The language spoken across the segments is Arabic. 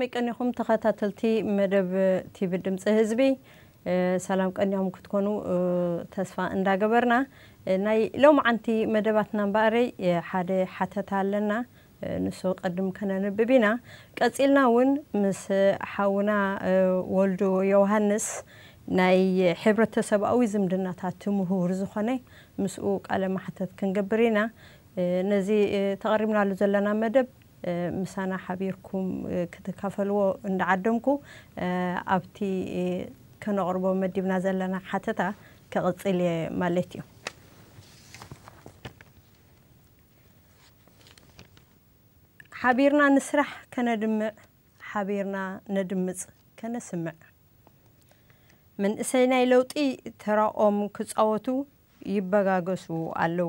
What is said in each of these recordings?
ከመይ ቀኒኹም ተኸታተልቲ መደብ ቲቪ ድምፂ ህዝቢ ሰላም ቀኒኹም ክትኮኑ ተስፋ እንዳገበርና ናይ ሎም ዓንቲ መደባትና እምበኣሪ ሓደ ሓተታ ኣለና ንሱ ቀድም ከነንብብ ኢና ቀፂልና እውን ምስ ሓውና ወልዱ ዮውሃንስ ናይ ሕብረተሰብኣዊ ዝምድናታት ምሁር ዝኾነ ምስኡ ቃለ ማሕተት ክንገብር ኢና ነዚ ተቐሪብናሉ ዘለና መደብ ምሳና ሓቢርኩም ክትካፈልዎ እንዳዓደምኩ ኣብቲ ከነቕርቦ መዲብና ዘለና ሓተታ ክቕፅል የ ማለት እዩ ሓቢርና ንስራሕ ከነድምዕ ሓቢርና ነድምፅ ከነስምዕ መንእሰይ ናይ ለውጢ ተራኦም ክፃወቱ ይበጋገሱ ኣለዉ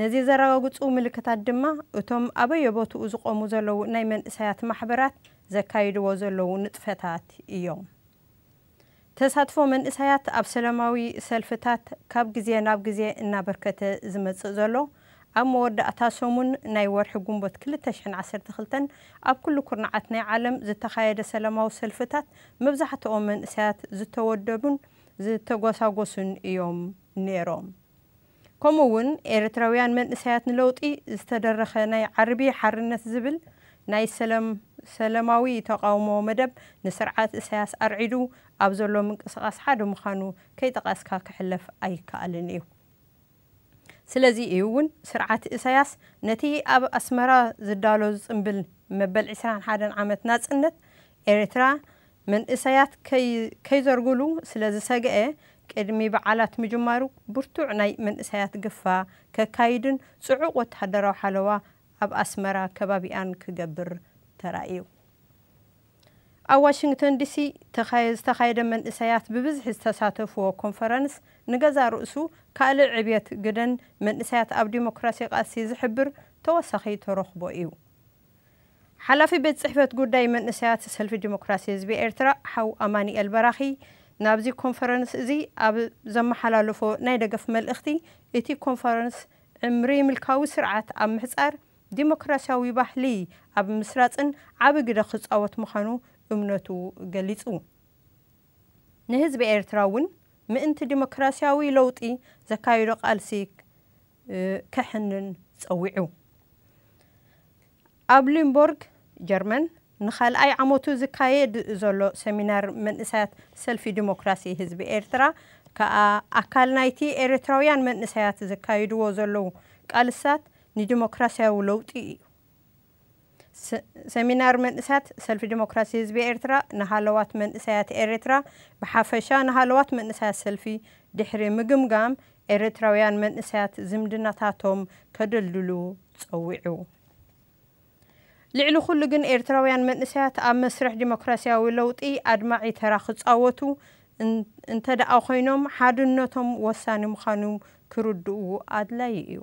ነዚ ዘረጋግፁ ምልክታት ድማ እቶም ኣበየ ቦትኡ ዝቆሙ ዘለዉ ናይ መንእሰያት ማሕበራት ዘካይድዎ ዘለዉ ንጥፈታት እዮም ተሳትፎ መንእሰያት ኣብ ሰላማዊ ሰልፍታት ካብ ግዜ ናብ ግዜ እናበርከተ ዝመፅእ ዘሎ ኣብ መወዳእታ ሰሙን ናይ ወርሒ ጉንቦት 212 ኣብ ኩሉ ኩርናዓት ናይ ዓለም ዝተኻየደ ሰላማዊ ሰልፍታት መብዛሕትኦም መንእሰያት ዝተወደዱን ዝተጎሳጎሱን እዮም ነይሮም ከምኡ እውን ኤርትራውያን መንእሰያት ንለውጢ ዝተደረኸ ናይ ዓርቢ ሓርነት ዝብል ናይ ሰላማዊ ተቃውሞ መደብ ንስርዓት እሳያስ ኣርዒዱ ኣብ ዘሎ ምንቅስቓስ ሓደ ምዃኑ ከይጠቓስካ ክሕለፍ ኣይከኣልን እዩ ስለዚ እዩ እውን ስርዓት እሳያስ ነቲ ኣብ ኣስመራ ዝዳሎ ዝፅምብል መበል 21 ዓመት ናፅነት ኤርትራ መንእሰያት ከይዘርግሉ ስለ ዝሰግአ ቅድሚ በዓላት ምጅማሩ ብርቱዕ ናይ መንእሰያት ግፋ ከካይድን ጽዑቕ ወተሃደራዊ ሓለዋ ኣብ ኣስመራ ከባቢኣን ክገብር ተራእዩ ኣብ ዋሽንግተን ዲሲ ዝተኻየደ መንእሰያት ብብዝሒ ዝተሳተፍዎ ኮንፈረንስ ንገዛ ርእሱ ካልእ ዕብየት ግደን መንእሰያት ኣብ ዲሞክራሲ ቃልሲ ዝሕብር ተወሳኺ ተረኽቦ እዩ ሓላፊ ቤት ፅሕፈት ጉዳይ መንእሰያት ሰልፊ ዲሞክራሲ ህዝቢ ኤርትራ ሓው ኣማኒኤል በራኺ نابزي كونفرنس زي أب زم حلالفو نايدقف مال إختي إتي كونفرنس إمري ملكاو سرعة أب محسار ديمقراسياوي بحلي أب مسراتن عب قدخص أوت مخانو أمنتو قليتو نهز بإيرتراون مئنت ديمقراسياوي لوطي زكايرو قالسي كحنن تسويعو أب لينبورغ جرمن ንኻልኣይ ዓመቱ ዝካየድ ዘሎ ሰሚናር መንእሰያት ሰልፊ ዲሞክራሲ ህዝቢ ኤርትራ ከዓ ኣካል ናይቲ ኤርትራውያን መንእሰያት ዘካይድዎ ዘለዉ ቃልሳት ንዲሞክራሲያዊ ለውጢ እዩ ሰሚናር መንእሰያት ሰልፊ ዲሞክራሲ ህዝቢ ኤርትራ ንሃለዋት መንእሰያት ኤርትራ ብሓፈሻ ንሃለዋት መንእሰያት ሰልፊ ድሕሪ ምግምጋም ኤርትራውያን መንእሰያት ዝምድናታቶም ከደልድሉ ፀዊዑ ልዕሊ ኩሉ ግን ኤርትራውያን መንእሰያት ኣብ መስርሕ ዲሞክራስያዊ ለውጢ ኣድማዒ ተራ ክፃወቱ ደኣ ኮይኖም ሓድነቶም ወሳኒ ምዃኑ ክርድእዎ ኣድላይ እዩ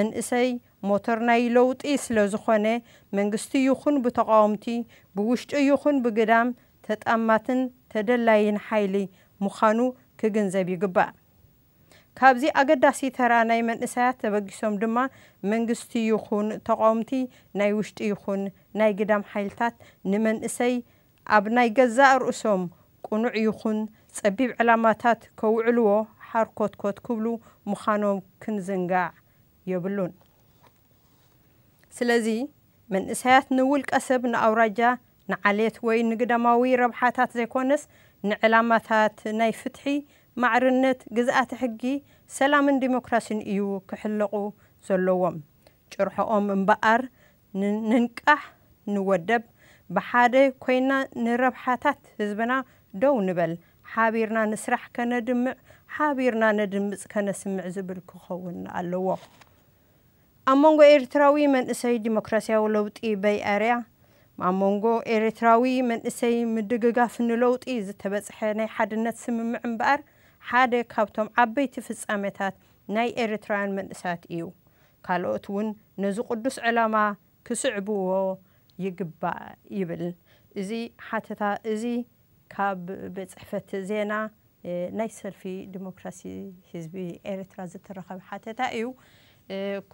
መንእሰይ ሞተር ናይ ለውጢ ስለ ዝኾነ መንግስቲ ይኹን ብተቃወምቲ ብውሽጢ ይኹን ብግዳም ተጣማትን ተደላይን ሓይሊ ምዃኑ ክግንዘብ ይግባእ ካብዚ ኣገዳሲ ተራ ናይ መንእሰያት ተበጊሶም ድማ መንግስቲ ይኹን ተቃውምቲ ናይ ውሽጢ ይኹን ናይ ግዳም ሓይልታት ንመንእሰይ ኣብ ናይ ገዛእ ርእሶም ቁኑዕ ይኹን ፀቢብ ዕላማታት ከውዕልዎ ሓርኮትኮት ክብሉ ምዃኖም ክንዝንጋዕ የብሉን ስለዚ መንእሰያት ንውልቀ ሰብ ንኣውራጃ ንዓሌት ወይ ንግዳማዊ ረብሓታት ዘይኮነስ ንዕላማታት ናይ ፍትሒ ማዕርነት፣ ግዝኣት ሕጊ፣ ሰላምን ዲሞክራሲን እዩ ክሕልቑ ዘለዎም። ጭርሖኦም እምበኣር ንንቃሕ ንወደብ ብሓደ ኮይና ንረብሓታት ህዝብና ደው ንበል ሓቢርና ንስራሕ ከነድምዕ ሓቢርና ነድምፅ ከነስምዕ ዝብል ክኸውን ኣለዎ ኣብ መንጎ ኤርትራዊ መንእሰይ ዲሞክራስያዊ ለውጢ በይኣርያ ኣብ መንጎ ኤርትራዊ መንእሰይ ምድግጋፍ ንለውጢ ዝተበፅሐ ናይ ሓድነት ስምምዕ እምበኣር حادة كابتم عبيت فسامتات ناي إريتران من إسات إيو كالوتون نزو قدس علاما كسعبوو يقبا يبل إزي حاتتا إزي كاب بتحفة زينا نايسر في ديمقراسي حزبي إريترا زت الرخب حاتتا إيو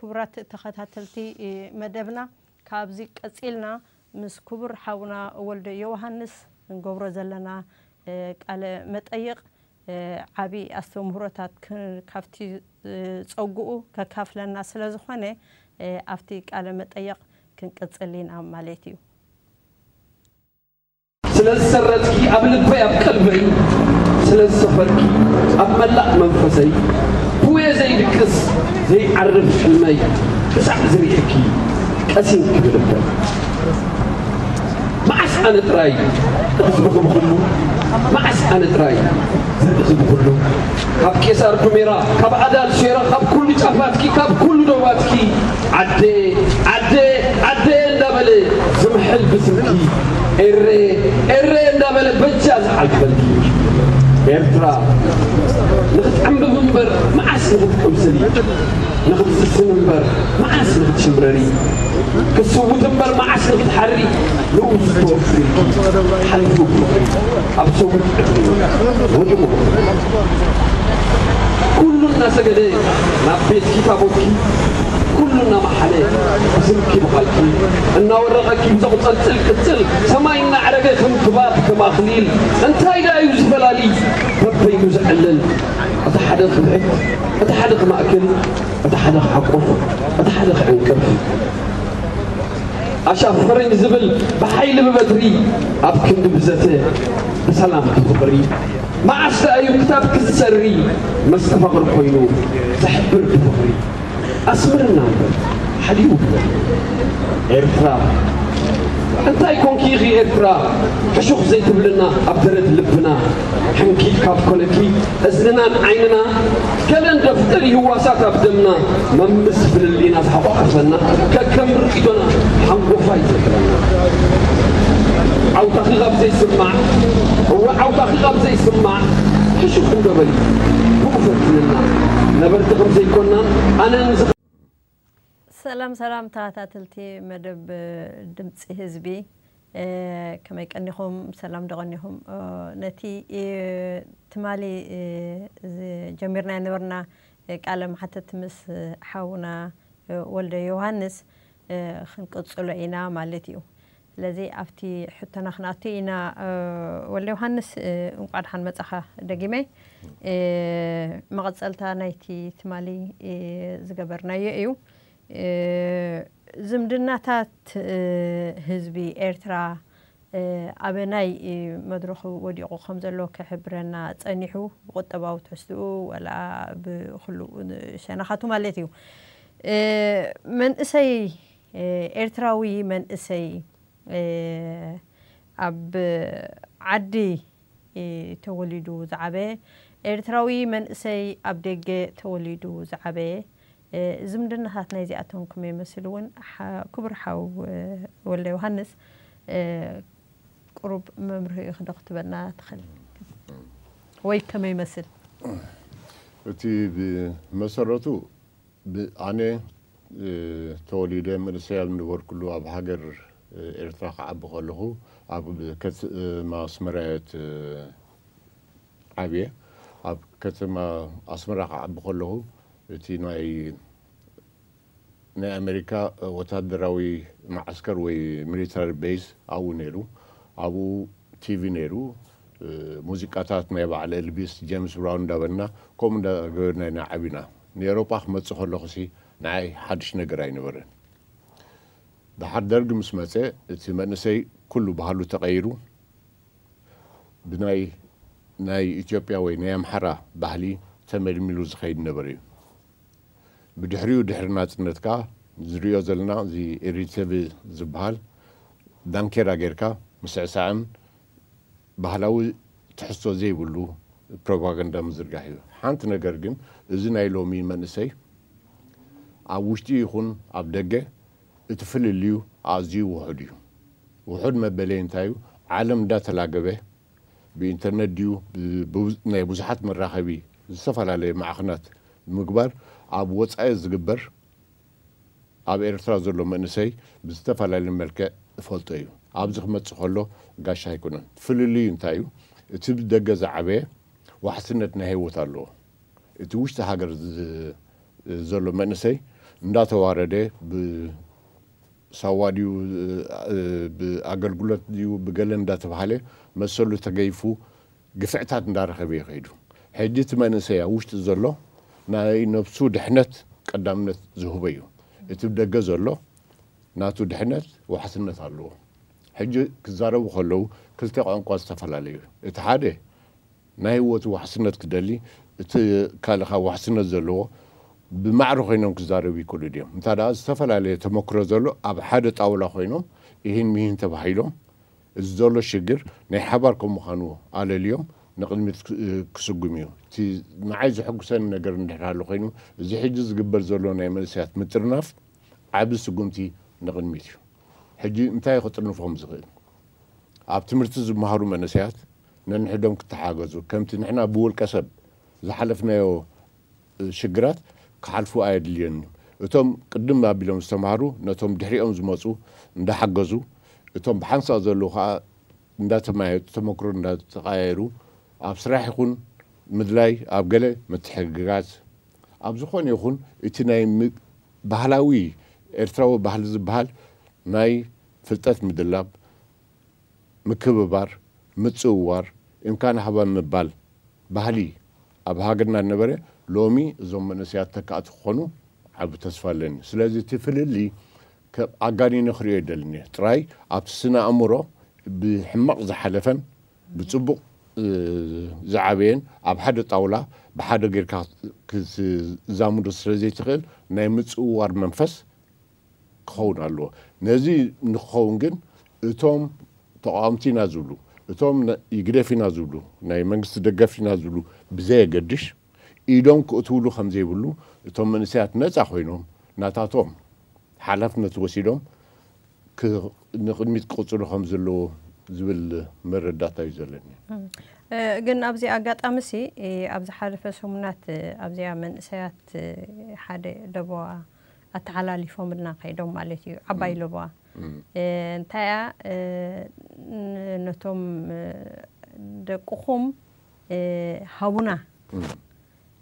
كبرات تخطها تلتي مدبنا كابزي كسيلنا مس كبر حونا ولد يوهانس نقبر زلنا على متأيق ዓብዪ ኣስተምህሮታት ካብቲ ፀጉኡ ከካፍለና ስለ ዝኾነ ኣብቲ ቃለ መጠየቕ ክንቅፅል ኢና ማለት እዩ ስለዝሰረትኪ ኣብ ልበይ ኣብ ቀልበይ ስለዝሰፈርኪ ኣብ መላእ መንፈሰይ هوية ዘይድቅስ ዘይዓርብ زي ብሳዕ ዝርሕኪ ቀሲን ክብልበ መዓስ ኣነ ጥራይ سعانة اسمكم كله معس أنا تراي اسمكم كله كاب كيسار دميرا كاب عدال شيرا كاب كل تفاتكي كاب كل دواتكي عدي عدي عدي اندبل زمحل بسمكي إري إري اندبل بجاز حلق بلكي بيرترا نخت عمبب مبر معس نخت كمسلي نخدس السن مبر معاس نخدش مبرري كسوت مبر معاس نخد حري لو مستوى حري فوقه أبسوط هجمه كلنا سجدي نبيت كتابك كلنا محلي زمكي بقلبي انا ورقك بزغطل تلك تلك سماينا عرقك مكباب كما خليل انت ايدا يوزف لالي ربي مزعلل أتا حدث معك أتا حدث مأكل أتا حدث حقه أتا حدث عنكر أشافرين زبل بحيل ببدري أبكي بزته بسلام كتبري عشت أي كتاب كسري ما استفقر خوينو زحبر بفقري أسمرنا حليو إرثا انت يكون كي غي ادرا حشوخ زيت بلنا ابدرت لبنا حنكي كاب كولكي ازلنا عيننا كلن دفتر هواسات ابدمنا ممس بللينا تحققنا ككم رقيتنا حنقو فايت او غاب بزي سمع هو عوتاخي غاب زي سمع حشوخ ندبلي وقفت لنا نبرتكم زي كنا انا نزغ ሰላም ሰላም ተኸታተልቲ መደብ ድምፂ ህዝቢ ከመይ ቀኒኹም ሰላም ደቐኒኹም ነቲ ትማሊ ጀሚርና ነበርና ቃለ ማሓተት ምስ ሓውና ወልደ ዮሃንስ ክንቅፅሎ ኢና ማለት እዩ ስለዚ ኣብቲ ሕቶና ክንኣቱ ኢና ወልደ ዮሃንስ እንቋ ድሓን መፅኻ ደጊመ መቐፀልታ ናይቲ ትማሊ ዝገበርናዮ እዩ ዝምድናታት ህዝቢ ኤርትራ ኣብ ናይ መድረኹ ወዲቑ ከም ዘሎ ክሕብረና ፀኒሑ ብቁጠባዊ ትሕዝትኡ ወላ ብኩሉ ሸነኻቱ ማለት እዩ መንእሰይ ኤርትራዊ መንእሰይ ኣብ ዓዲ ተወሊዱ ዝዓበየ ኤርትራዊ መንእሰይ ኣብ ደገ ተወሊዱ ዝዓበየ زمدنهات نيزياتهم كم يمثلون كبرها ولا يوهنس قرب ممره يخد اختبرنا تخل وي كم يمثل اتي بمسرته انا توليد من السيال من دور كله اب هاجر ارتاح اب غلغه اب كت ما اسمرات عبيه اب كت ما اسمرات اب غلغه اتي ناي ንኣሜሪካ ወታደራዊ መዓስከር ወይ ሚሊታሪ ቤዝ ኣብኡ ነይሩ ኣብኡ ቲቪ ነይሩ ሙዚቃታት ናይ ባዕለ ኤልቢስ ጀምስ ብራውን እንዳበልና ከምኡ እንዳገበርና ኢና ዓብና ንኤሮጳ ክመፅእ ከለኹ ሲ ንዓይ ሓድሽ ነገር ኣይነበረን ድሓር ደርጊ ምስ መፀ እቲ መንእሰይ ኩሉ ባህሉ ተቐይሩ ብናይ ናይ ኢትዮጵያ ወይ ናይ ኣምሓራ ባህሊ ተመልሚሉ ዝኸይድ ነበር እዩ ብድሕሪኡ ድሕሪ ናፅነት ከዓ ዝሪኦ ዘለና እዚ ኤሪትብ ዝበሃል ዳንኬራ ጌርካ ምስዕሳዕን ባህላዊ ትሕዝቶ ዘይብሉ ፕሮፓጋንዳ ምዝርጋሕ እዩ ሓንቲ ነገር ግን እዚ ናይ ሎሚ መንእሰይ ኣብ ውሽጢ ይኹን ኣብ ደገ እቲ ፍልልዩ ኣዝዩ ውሑድ እዩ ውሑድ መበለይ እንታይ እዩ ዓለም እንዳተላገበ ብኢንተርነት ድዩ ናይ ብዙሓት መራኸቢ ዝተፈላለየ ማዕኽናት ምግባር ኣብ ወፃኢ ዝግበር ኣብ ኤርትራ ዘሎ መንእሰይ ብዝተፈላለዩ መልክዕ እፈልጦ እዩ ኣብዚ ክመፅእ ከሎ ጋሻ ኣይኮነን ፍልልዩ እንታይ እዩ እቲ ብደገ ዝዓበየ ዋሕስነት ናይ ህይወት ኣለዎ እቲ ውሽጢ ሃገር ዘሎ መንእሰይ እንዳተዋረደ ብሳዋ ድዩ ብኣገልግሎት ድዩ ብገለ እንዳተባሃለ መሰሉ ተገይፉ ግፍዕታት እንዳረኸበ ይኸይዱ ሕጂ እቲ መንእሰይ ኣብ ውሽጢ ዘሎ ناي نفسو دحنت قدامنت زهوبيو اتو دغزلو ناتو دحنت وحسنت الله حج كزارو خلو كلتي قنقوا استفلاليو اتحاده ناي هوت وحسنت كدلي ات كالخا وحسنت زلو بمعروف انهم كزارو بكل ديم متى دا استفلالي تمكرو زلو اب حاده طاوله خينو يهن مين تبحيلو الزولو شجر نحبركم مخانو على اليوم نقدمت كسجميو تي ما عايز حق سنه نقدر نحرها له خينو زي حج زقبر زلونا يمل سات مترناف عبد سجمتي نقدمت حج انت يا خطر نفهم زغل عبد مرتز مهارو من سات ننحدم كتحاجزو كم تي نحنا بول كسب زحلفنا يو شجرات كحلفوا عيد لين اتوم قدم ما بيلهم استمعرو نتوم دحري أمز مصو ندحجزو اتوم بحنسة زلوها ندات ما يتمكرو ندات غيرو ኣብ ስራሕ ይኹን ምድላይ ኣብ ገለ ምትሕግጋዝ ኣብ ዝኾነ ይኹን እቲ ናይ ባህላዊ ኤርትራዊ ባህሊ ዝበሃል ናይ ፍልጠት ምድላብ ምክብባር ምፅውዋር እምካን ሃባ ምባል ባህሊ ኣብ ሃገርና ዝነበረ ሎሚ እዞም መነስያት ተካእቲ ክኾኑ ዓብ ተስፋ ኣለኒ ስለዚ እቲ ፍልሊ ኣጋኒነ ክሪኦ የደልኒ ጥራይ ኣብቲ ስነ ኣእምሮ ብሕማቕ ዝሓለፈን ብፅቡቕ ዝዓበየን ኣብ ሓደ ጣውላ ብሓደ ጌርካ ክትዛምዶ ስለ ዘይትኽእል ናይ ምፅውዋር መንፈስ ክኸውን ኣለዎ ነዚ ንክኸውን ግን እቶም ተቃውምቲ ኢና ዝብሉ እቶም ይግደፍ ኢና ዝብሉ ናይ መንግስቲ ደገፍቲ ኢና ዝብሉ ብዘየገድሽ ኢዶም ክእትውሉ ከም ዘይብሉ እቶም መንእሰያት ነፃ ኮይኖም ናታቶም ሓላፍነት ወሲዶም ንቅድሚት ክቅፅሉ ከም ዘለዎ ዝብል መረዳእታ እዩ ዘለኒ ግን ኣብዚ ኣጋጣሚ ሲ ኣብ ዝሓለፈ ሰሙናት ኣብዚኣ መንእሰያት ሓደ ለቦዋ ኣተሓላሊፎምልና ከይዶም ማለት እዩ ዓባይ ለቦዋ እንታይ ያ ነቶም ደቅኹም ሃቡና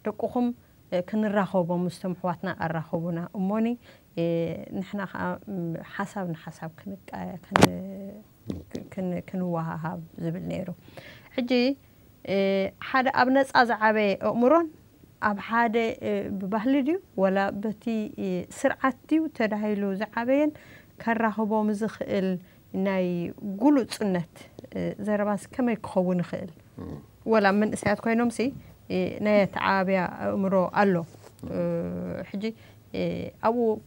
ደቅኹም ክንራኸቦም ምስቶም ኣሕዋትና ኣራኸቡና እሞኒ ንሕና ከዓ ሓሳብ ንሓሳብ كن كنوهاها زبل نيرو حجي حدا أب نسأز عبي أمرون أب حدا ببهلدي ولا بتي سرعتي وتدهيلو زعبين كرهبو مزخل ناي قولو تسنت زرباس كما يكخون خيل ولا من سيات كوي نومسي ناي تعابي أمرو ألو حجي أو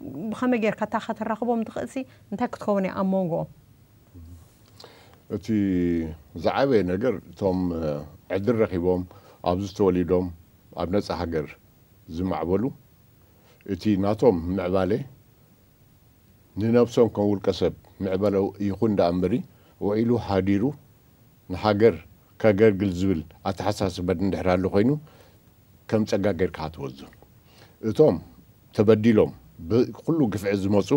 بخمجر كتاخت الرقبو متخلصي نتاك تخوني أمونغو እቲ ዝዓበየ ነገር እቶም ዕድር ረኪቦም ኣብዚ ዝተወሊዶም ኣብ ነፃ ሃገር ዝማዕበሉ እቲ ናቶም ምዕባለ ንነብሶም ከም ውልቀ ሰብ ምዕበለ ይኹን ዳ እምበሪ ውዒሉ ሃዲሩ ንሃገር ከገልግል ዝብል ኣተሓሳስበ ድንድሕር ኮይኑ ከም ፀጋ ጌርካ ትወዝ እቶም ተበዲሎም ብኩሉ ግፍዒ ዝመፁ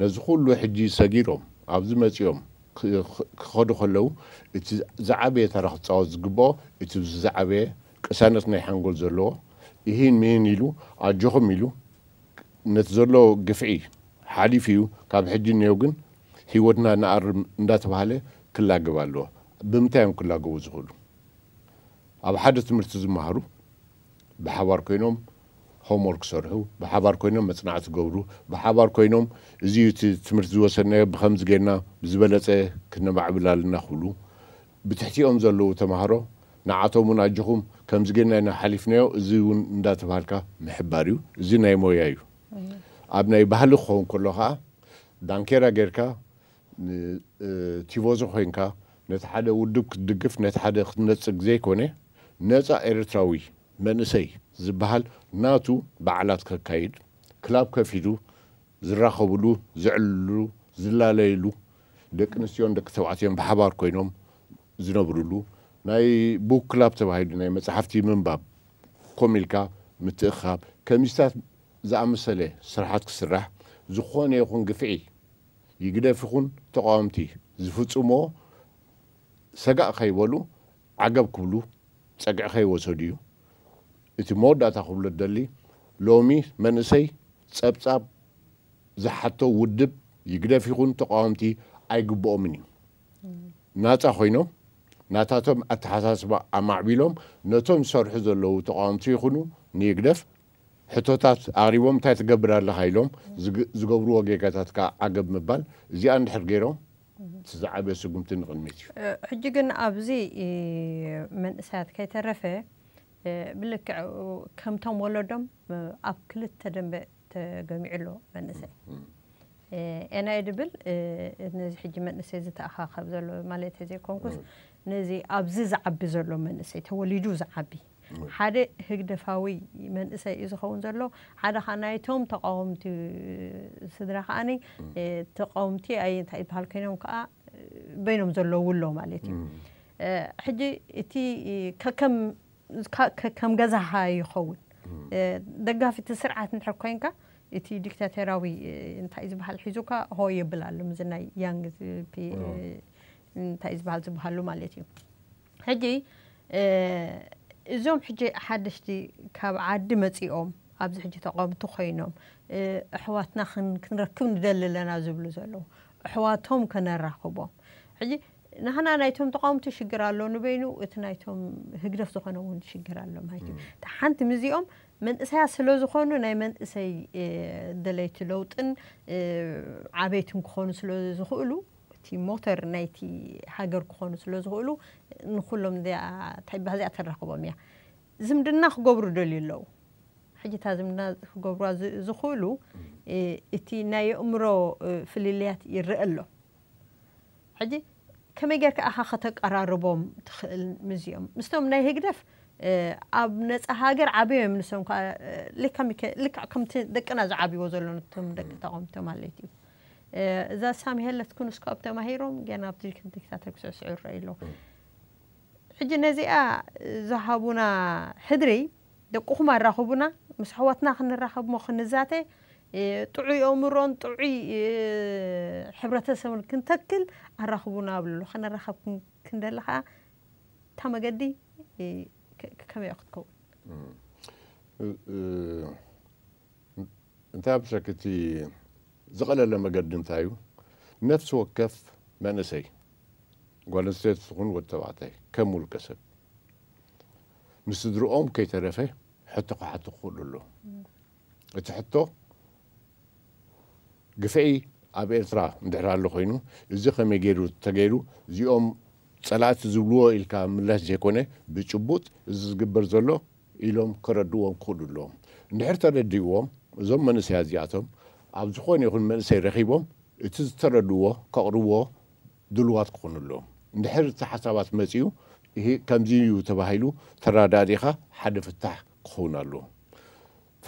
ነዚ ኩሉ ሕጂ ሰጊሮም ኣብዚ መፂኦም ክኸዱ ከለዉ እቲ ዝዓበየ ታራ ክፃወት ዝግብኦ እቲ ዝዓበየ ቅሳነት ናይ ሓንጎል ዘለዎ ይህን ሜን ኢሉ ኣጆኹም ኢሉ ነቲ ዘሎ ግፍዒ ሓሊፍ እዩ ካብ ሕጂ እኒሄው ግን ሂወትና ንኣርም እንዳተባሃለ ክላግብ ኣለዎ ብምንታይ እዮም ክላግቡ ዝኽእሉ ኣብ ሓደ ትምህርቲ ዝመሃሩ ብሓባር ኮይኖም ሆምወርክ ሰርሑ ብሓባር ኮይኖም መፅናዕቲ ገብሩ ብሓባር ኮይኖም እዚ እቲ ትምህርቲ ዝወሰድናዮ ብከምዚ ጌርና ብዝበለፀ ክነማዕብል ኣለና ክብሉ ብትሕቲኦም ዘለዉ ተምሃሮ ንዓቶም እውን ኣጆኹም ከምዚ ጌርና ኢና ሓሊፍናዮ እዚ እውን እንዳተባሃልካ ምሕባር እዩ እዚ ናይ ሞያ እዩ ኣብ ናይ ባህሊ ክኸውን ከሎ ከዓ ዳንኬራ ጌርካ ቲቮዞ ኮይንካ ነቲ ሓደ ውድብ ክትድግፍ ነቲ ሓደ ክትነፅግ ዘይኮነ ነፃ ኤርትራዊ መንእሰይ ዝበሃል ናቱ በዓላት ከካይድ ክላብ ከፍ ኢሉ ዝራኸብሉ ዝዕልሉ ዝላለየሉ ደቂ ኣንስትዮን ደቂ ተባዕትዮን ብሓባር ኮይኖም ዝነብርሉ ናይ ቡክ ክላብ ተባሂሉ ናይ መፅሓፍቲ ምንባብ ከምኡ ኢልካ ምትእኻብ ከምዚታት ዝኣመሰለ ስራሓት ክስራሕ ዝኾነ ይኹን ግፍዒ ይግደፍ ይኹን ተቃወምቲ ዝፍፅሞ ሰጋእ ከይበሉ ዓገብ ክብሉ ፀግዕ ከይወሰዱ እዩ እቲ መወዳእታ ክብሎ ደሊ ሎሚ መንእሰይ ፀብጻብ ዝሓቶ ውድብ ይግደፍ ይኹን ተቃወምቲ ኣይግብኦምን እዩ ናፃ ኮይኖም ናታቶም ኣተሓሳስባ ኣማዕቢሎም ነቶም ዝሰርሑ ዘለዉ ተቃወምቲ ይኹኑ ንይግደፍ ሕቶታት ኣቕሪቦም እንታይ ትገብር ኣለካ ኢሎም ዝገብርዎ ጌጋታት ከዓ ዓገብ ምባል እዚኣ እንድሕር ገይሮም ዝዓበየ ስጉምቲ ንቕድሚት እዩ ሕጂ ግን ኣብዚ መንእሰያት ከይተረፈ ብልክዕ ከምቶም ወለዶም ኣብ ክልተ ደንበ ተገሚዑሎ መንእሰይ ኤናይ ድብል ነዚ ሕጂ መንእሰይ ዝተኣኻኸብ ዘሎ ማለት ዘይኮንኩስ ነዚ ኣብዚ ዝዓቢ ዘሎ መንእሰይ ተወሊዱ ዝዓቢ ሓደ ህግደፋዊ መንእሰይ እዩ ዝኸውን ዘሎ ሓደ ከዓ ናይቶም ተቃወምቲ ስድራ ከዓኒ ተቃወምቲ ኣየንታይ ዝበሃል ኮይኖም ከዓ በይኖም ዘለውሎ ማለት እዩ ሕጂ እቲ ከከም كم جزها يخون دقة في تسرعة نحرق كينكا إتي ديكتاتوراوي إنت إذا بحال حزوكا هو يبلا لهم زنا يانغ في إنت إذا بحال تبحال لهم عليتي هجي زوم حجي حدش دي كاب عاد مسي أم أبز حجي تقام تخينهم حواتنا خن كنركب ندلل لنا زبل زلو حواتهم كنا راقبهم حجي ንሕና ናይቶም ጠቃውምቲ ሽግር ኣሎ ንበይኑ እቲ ናይቶም ህግደፍ ዝኾነ እውን ሽግር ኣሎ ማለት እዩ እቲ ሓንቲ ምዚኦም መንእሰያት ስለ ዝኾኑ ናይ መንእሰይ ደለይቲ ለውጥን ዓበይትን ክኾኑ ስለ ዝኽእሉ እቲ ሞተር ናይቲ ሃገር ክኾኑ ስለ ዝኽእሉ ንኩሎም ታይባ እዚኣ ተረኽቦም እያ ዝምድና ክገብሩ ደልዩ ኣለዉ ሕጂ እታ ዝምድና ክገብርዋ ዝኽእሉ እቲ ናይ ኣእምሮ ፍልልያት ይርአ ኣሎ ሕጂ كمي غير كأحا خطك أراربوم تخل مزيوم مستوم ناي هيقدف أب نس أهاجر عبي من نسوم كا لك كم لك كم تدك أنا زعبي وزلون تم دك تقوم تم على اليوتيوب إذا أه سامي هلا تكون سكوب تما هيروم جانا بتجيك تدك تاتك سعر رأيلو حجي نزيئة زهابونا حدري دك أخما الرحبونا مش حواتنا خن الرحب مخن الزاتي أه ጥዑይ ኣእምሮን ጥዑይ ሕብረተሰብን ክንተክል ኣራኽቡና ኣብልሉ ከነራኸብኩም ክንደሊ ከዓ እታ መገዲ ከመይ ኦ ክትከውን እንታይ ኣብሸክ እቲ ዝቐለለ መገዲ እንታይ እዩ ነፍሲ ወከፍ መንእሰይ ጓል ኣንስተይቲ ትኹን ወዲ ተባዕታይ ከም ውልቀ ሰብ ምስ ስድርኦም ከይተረፈ ሕቶ ክሓቶ ክኽእሉ ኣሎ እቲ ሕቶ ግፍዒ ኣብ ኤርትራ እንድሕር ኣሎ ኮይኑ እዚ ከመይ ገይሩ ተገይሩ እዚኦም ፀላእቲ ዝብልዎ ኢልካ ምላሽ ዘይኮነ ብጭቡጥ እዚ ዝግበር ዘሎ ኢሎም ክረድዎም ክኽእሉ ኣለዎም እንድሕር ተረዲእዎም እዞም መንእሰያ እዚኣቶም ኣብ ዝኾነ ይኹን መንእሰይ ረኪቦም እቲ ዝተረድዎ ከቕርብዎ ድልዋት ክኾኑ ኣለዎም እንድሕር እቲ ሓሳባት መፅኡ ይሄ ከምዚ እዩ ተባሂሉ ተራዳዲኻ ሓደ ፍታሕ ክኸውን ኣለዎ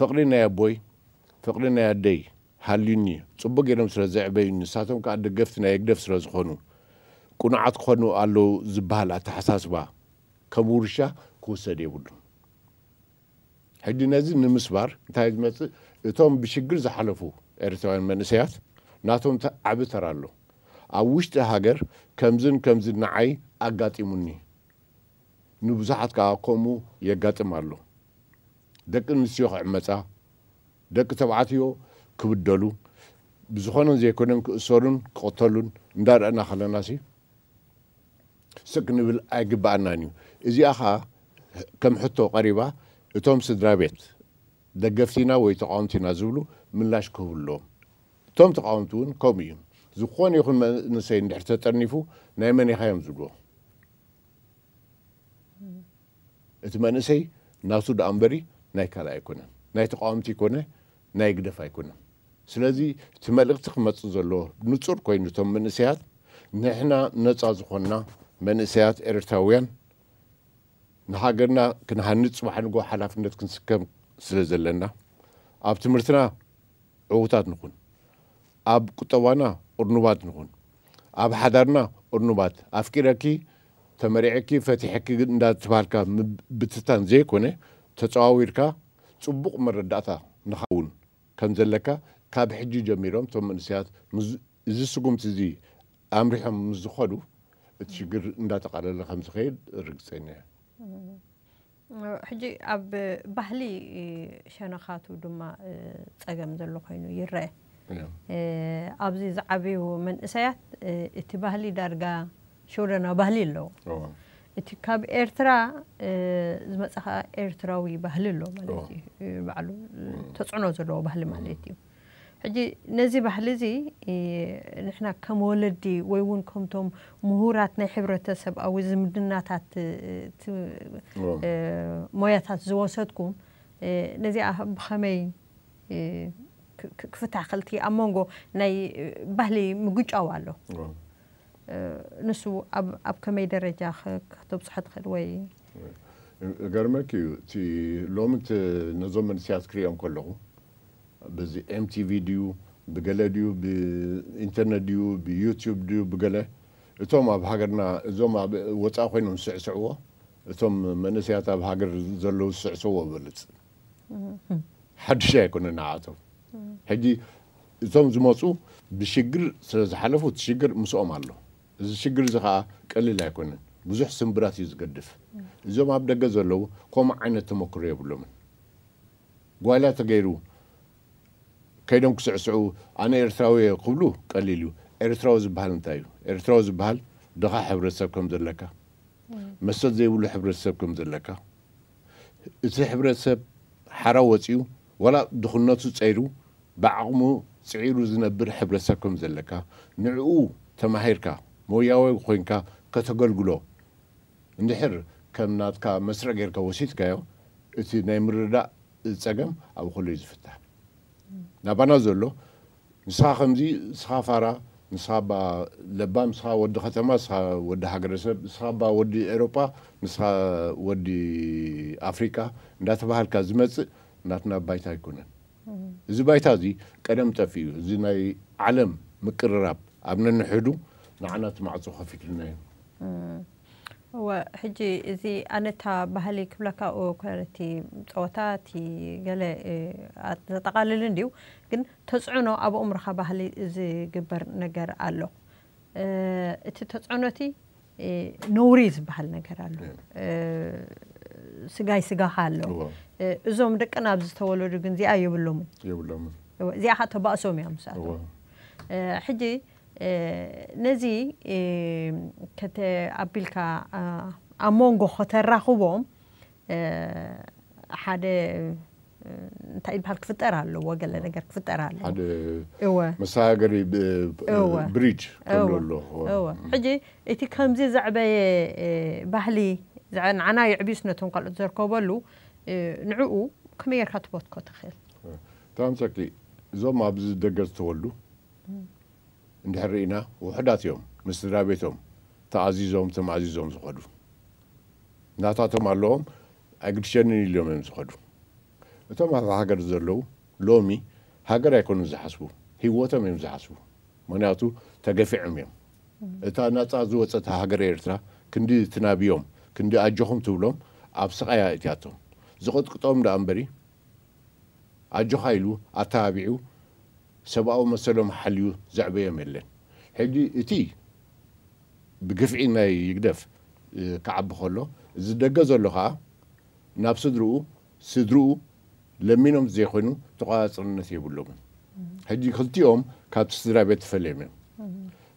ፍቕሪ ናይ ኣቦይ ፍቕሪ ናይ ኣደይ ሃልዩኒ ፅቡቅ ገይሮም ስለ ዘዕበዩ ንሳቶም ከዓ ደገፍቲ ናይ የግደፍ ስለ ዝኾኑ ቁኑዓት ክኾኑ ኣለዉ ዝበሃል ኣተሓሳስባ ከም ውርሻ ክውሰድ የብሉ ሕጂ ነዚ ንምስባር እንታይ ዝመፅእ እቶም ብሽግር ዝሓለፉ ኤርትራውያን መንእሰያት ናቶም ዓብ ተራ ኣሎ ኣብ ውሽጢ ሃገር ከምዝን ከምዚ ንዓይ ኣጋጢሙኒ ንብዙሓት ከዓ ከምኡ የጋጥም ኣሎ ደቂ ኣንስትዮ ክዕመፃ ደቂ ተባዕትዮ ክብደሉ ብዝኾነን ዘይኮነን ክእሰሩን ክቕተሉን እንዳርአና ከለና ሲ ስቅ ንብል ኣይግባአናን እዩ እዚኣ ከዓ ከም ሕቶ ቀሪባ እቶም ስድራ ቤት ደገፍቲና ወይ ተቃውምቲና ዝብሉ ምላሽ ክህብለዎም እቶም ተቃውምቲ እውን ከምኡ እዩ ዝኾነ ይኹን መንእሰይ እንድሕር ተጠርኒፉ ናይ መን ኢኻ እዮም ዝብልዎ እቲ መንእሰይ ናቱ ዳኣ እምበሪ ናይ ካልእ ኣይኮነን ናይ ተቃውምቲ ይኮነ ናይ ግደፍ ኣይኮነን ስለዚ እቲ መልእኽቲ ክመፅእ ዘለዎ ንፁር ኮይኑ እቶም መንእሰያት ንሕና ነፃ ዝኾንና መንእሰያት ኤርትራውያን ንሃገርና ክንሃንፅ ባሓንጎ ሓላፍነት ክንስከም ስለ ዘለና ኣብ ትምህርትና ዕዉታት ንኹን ኣብ ቁጠባና ቁርኑባት ንኹን ኣብ ሓዳርና ቁርኑባት ኣፍቂረኪ ተመሪዐኪ ፈቲሐኪ እንዳተባሃልካ ብትታን ዘይኮነ ተፀዋዊርካ ፅቡቕ መረዳእታ ንኸውን ከም ዘለካ كاب حجي جميرهم ثم نسيات مز إذا سقمت زي أمرهم مزخرو تشكر ندات على الخمس خير رجسينا حجي أب بحلي شنو خاتو دوما تقام ذلو خينو يرى أبزي زعبيو من إسايات إتي بحلي شورنا بحلي لو إتي كاب إرترا زمتها إرتراوي بحلي لو مالتي بعلو تصعنو ذلو بحلي مالتي حجي نزي بحلزي إيه، نحنا كم ولدي ويون كمتم مهورات ناي حبرة تسب أو زمدنا تات إيه، إيه، مويتات زواسدكم نزي أه بخمي ክፍታሕ ክልቲ ኣብ መንጎ ናይ ባህሊ ምግጫው ኣሎ ንሱ ኣብ ከመይ ደረጃ ክተብፅሖ ትኽእል ወይ ገርመክ እዩ እቲ ሎሚ ነዞም መንስያት ክሪኦም በዚ ኤምቲቪ ድዩ ብገለ ድዩ ብኢንተርነት ድዩ ብዩቲዩብ ድዩ ብገለ እቶም ኣብ ሃገርና እዞም ኣብ ወፃኢ ኮይኖም ዝስዕስዕዎ እቶም መንእሰያት ኣብ ሃገር ዘለዉ ዝስዕስዕዎ ብልፅ ሓድሽ ኣይኮነ ንዓቶም ሕጂ እቶም ዝመፁ ብሽግር ስለ ዝሓለፉ እቲ ሽግር ምስኦም ኣሎ እዚ ሽግር እዚ ከዓ ቀሊል ኣይኮነን ብዙሕ ስምብራት እዩ ዝገድፍ እዞም ኣብ ደገ ዘለዉ ከምኡ ዓይነት ተመክሮ የብሎምን ጓይላ ተገይሩ ከይዶም ክስዕስዑ ኣነ ኤርትራዊ እየ ክብሉ ቀሊል እዩ ኤርትራዊ ዝበሃል እንታይ እዩ ኤርትራዊ ዝበሃል ድኻ ሕብረተሰብ ከም ዘለካ መሰል ዘይብሉ ሕብረተሰብ ከም ዘለካ እቲ ሕብረተሰብ ሓራ ወፂኡ ወላ ድኽነቱ ፀይሩ ብዓቕሙ ፅዒሩ ዝነብር ሕብረተሰብ ከም ዘለካ ንዕኡ ተማሂርካ ሞያዊ ኮይንካ ከተገልግሎ እንድሕር ከም ናትካ መስርዕ ጌርካ ወሲድካዮ እቲ ናይ ምርዳእ ፀገም ኣብ ኩሉ እዩ ዝፍታሕ ናባና ዘሎ ንስኻ ከምዚ ንስኻ ፋራ ንስኻ ባ ለባ ንስኻ ወዲ ከተማ ንስኻ ወዲ ሃገረሰብ ንስኻ ባ ወዲ ኤሮጳ ንስኻ ወዲ ኣፍሪካ እንዳተባሃልካ ዝመፅእ እናትና ባይታ ኣይኮነን እዚ ባይታ እዚ ቀደም ጠፊ እዩ እዚ ናይ ዓለም ምቅርራብ ኣብ ነንሕዱ ንዓና ትማዕፆ ከፊትልና እዩ هو ሕጂ እዚ ኣነታ ባህሊ ክብለካ እቲ ፀወታ እቲ ገለ ዘጠቃልል ድዩ ግን ተፅዕኖ ኣብ እምሮኻ ባህሊ ዝግበር ነገር ኣሎ እቲ ተፅዕኖቲ ነውሪ ዝበሃል ነገር ኣሎ ስጋይ ስጋካ ኣሎ እዞም ደቂ ናብ ዝተወለዱ ግን እዚኣ የብሎምን እዚኣ ካ ተባእሶም እያ ምሳቶም ሕጂ نزی کت آپیل کا آمونگو خطر را خوبم حد تایل پارک فتارال و وگل نگر فتارال حد مسای گری بریج کلولو حجی اتی کم زی زعبه بحلی زعن عناي عبيس نتون قال تزركو بلو نعو كمير خطبوت كو تخيل تان سكي زوم ابز دغز تولو እንድሕር ርኢና ውሕዳት እዮም ምስ ስድራ ቤቶም ተኣዚዞም ተማእዚዞም ዝኸዱ እናታቶም ኣለዎም ኣይግድሸንን ኢልዮም እዮም ዝኸዱ እቶም ኣብ ሃገር ዘለዉ ሎሚ ሃገር ኣይኮኑን ዝሓስቡ ሂወቶም እዮም ዝሓስቡ ምክንያቱ ተገፊዖም እዮም እታ ናፃ ዝወፀት ሃገር ኤርትራ ክንዲ ትናብዮም ክንዲ ኣጆኹም ትብሎም ኣብ ስቃያ እትያቶም ዝቕጥቅጦም ዳኣ እምበሪ ኣጆኻ ኢሉ ኣተባቢዑ ሰብኣዊ መሰሎም ሓልዩ ዛዕበዮም የለን ሕጂ እቲ ብግፍዒ ናይ ይግደፍ ክዓቢ ከሎ ዝደገ ዘሎ ከዓ ናብ ስድርኡ ስድርኡ ለሚኖም ዘይኮይኑ ተቆፃፅርነት የብሎምን ሕጂ ክልቲኦም ካብቲ ስድራ ቤት ተፈልዮም እዮም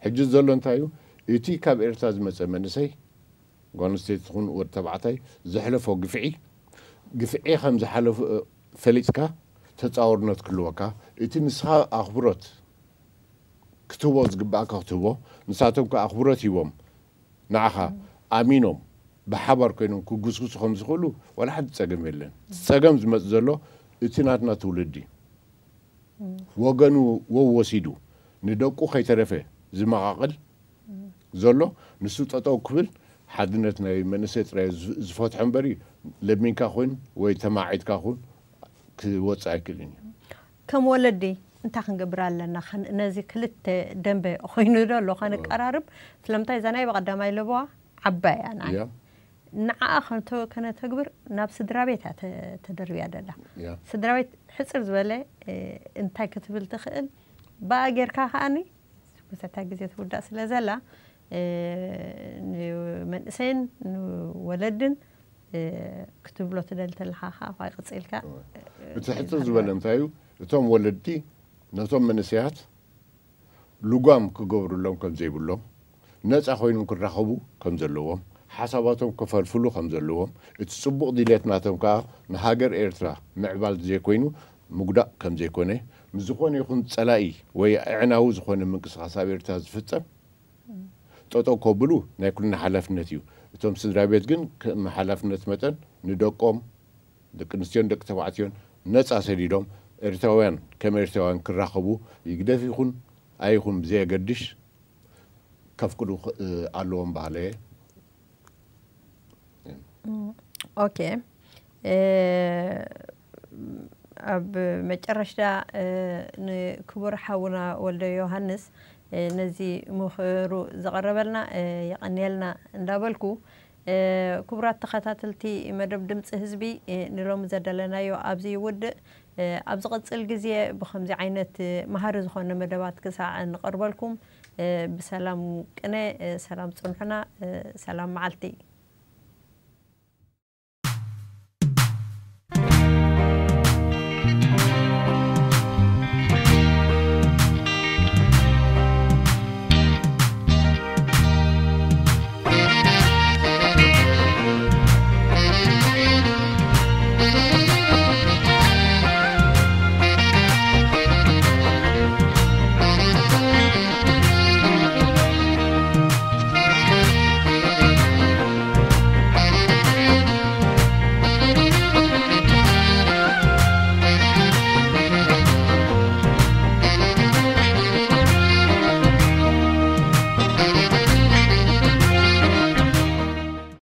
ሕጂ ዘሎ እንታይ እዩ እቲ ካብ ኤርትራ ዝመፀ መንእሰይ ጓል ኣንስተይቲ ይኹን ወዲ ተባዕታይ ዘሕለፎ ግፍዒ ግፍዒ ከም ዝሓለፈ ፈሊጥካ ተፃወርነት ክህልወካ እቲ ምስኻ ኣኽብሮት ክትህቦ ዝግባእካ ክትህቦ ንሳቶም ከ ኣኽብሮት ሂቦም ንዓኻ ኣሚኖም ብሓባር ኮይኖም ክጉስጉሱ ከም ዝኽእሉ ወላ ሓንቲ ፀገም የለን ፀገም ዝመፅእ ዘሎ እቲ ናትና ትውልድ እዩ ወገኑ ወብ ወሲዱ ንደቁ ከይተረፈ ዝመቓቕል ዘሎ ንሱ ጠጠው ክብል ሓድነት ናይ መንእሰይ ጥራይ ዝፈትሖ እምበር እዩ ለሚንካ ኮይኑ ወይ ተማዒድካ ኹን ክወፅእ ኣይክእልን እዩ كم ولدي انت خنقبر لنا خن نازي كل الدنب خينو ده لو خنك قرارب فلم تاي زناي بقدا ما يلبوا عبا يعني نع آخر تو كنا تكبر ناب سدرابيت هات تدربي هذا لا سدرابيت حسر زولة انت كتب التخيل باقير كهاني بس تاجي زيت ودأس لزلا من سن ولدن كتب له تدل تلحاها فاي قصيلك بتحسر زولة انتايو እቶም ወለዲ ነቶም መንስያት ልጓም ክገብሩሎም ከም ዘይብሎም ነፃ ኮይኖም ክራኸቡ ከም ዘለዎም ሓሳባቶም ክፈልፍሉ ከም ዘለዎም እቲ ፅቡቅ ድሌት ናቶም ከዓ ንሃገር ኤርትራ ምዕባል ዘይኮይኑ ምጉዳእ ከም ዘይኮነ ዝኾነ ይኹን ፀላኢ ወይ ኣዕናዊ ዝኾነ ምንቅስቃስ ኣብ ኤርትራ ዝፍፀም ጠጠው ከብሉ ናይ ኩልና ሓላፍነት እዩ እቶም ስድራ ቤት ግን ሓላፍነት መጠን ንደቆም ደቂ ኣንስትዮን ደቂ ተባዕትዮን ነፃ ሰዲዶም ارتوان كما ارتوان كرخبو يقدر يكون اي يكون زي قدش كيف كل علوم بعلي اوكي اب مترشدا نكبر حونا ولد يوهانس نزي مخرو زغربلنا يقنيلنا ندابلكو كبرات تخطاتلتي مدرب دمص حزبي نلوم زدلنا يو ابزي ود ኣብ ዝቐፅል ግዜ ብከምዚ ዓይነት መሃሪ ዝኾነ መደባት ክሳዕ ንቐርበልኩም ብሰላም ቅነ ሰላም ፅንሑና ሰላም መዓልቲ